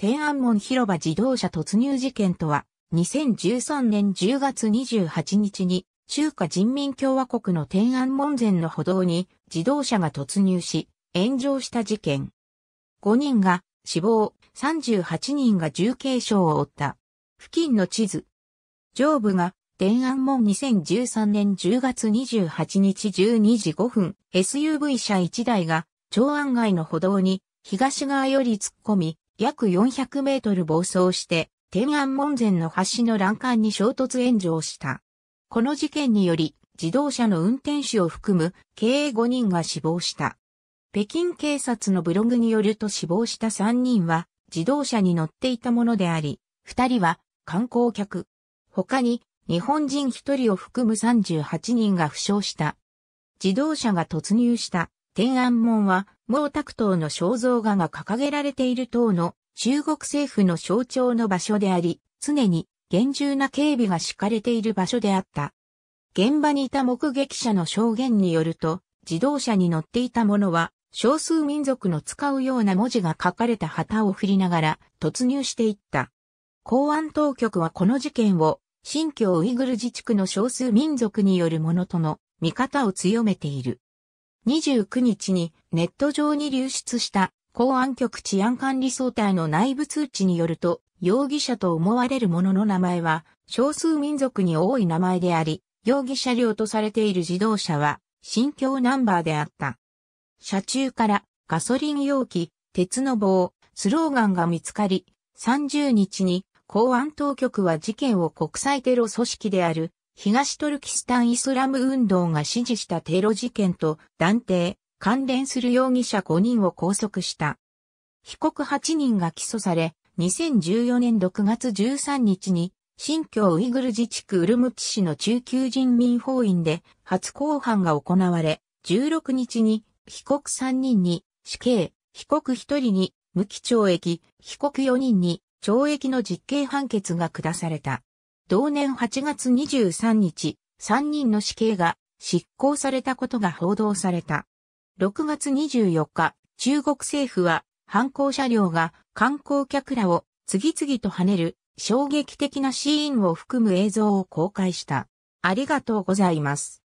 天安門広場自動車突入事件とは、2013年10月28日に、中華人民共和国の天安門前の歩道に自動車が突入し、炎上した事件。5人が死亡、38人が重軽傷を負った。付近の地図。上部が天安門2013年10月28日12時5分、SUV 車1台が長安街の歩道に東側より突っ込み、約400メートル暴走して、天安門前の橋の欄干に衝突炎上した。この事件により、自動車の運転手を含む計5人が死亡した。北京警察のブログによると死亡した3人は自動車に乗っていたものであり、2人は観光客。他に日本人1人を含む38人が負傷した。自動車が突入した天安門は毛沢東の肖像画が掲げられている党の中国政府の象徴の場所であり、常に厳重な警備が敷かれている場所であった。現場にいた目撃者の証言によると、自動車に乗っていた者は、少数民族の使うような文字が書かれた旗を振りながら突入していった。公安当局はこの事件を、新疆ウイグル自治区の少数民族によるものとの見方を強めている。29日にネット上に流出した公安局治安管理総体の内部通知によると、容疑者と思われる者の名前は少数民族に多い名前であり、容疑車両とされている自動車は新疆ナンバーであった。車中からガソリン容器、鉄の棒、スローガンが見つかり、30日に公安当局は事件を国際テロ組織である東トルキスタンイスラム運動が支持したテロ事件と断定、関連する容疑者5人を拘束した。被告8人が起訴され、2014年6月13日に、新疆ウイグル自治区ウルムチ市の中級人民法院で初公判が行われ、16日に被告3人に死刑、被告1人に無期懲役、被告4人に懲役の実刑判決が下された。同年8月23日、3人の死刑が執行されたことが報道された。6月24日、中国政府は犯行車両が観光客らを次々と跳ねる衝撃的なシーンを含む映像を公開した。ありがとうございます。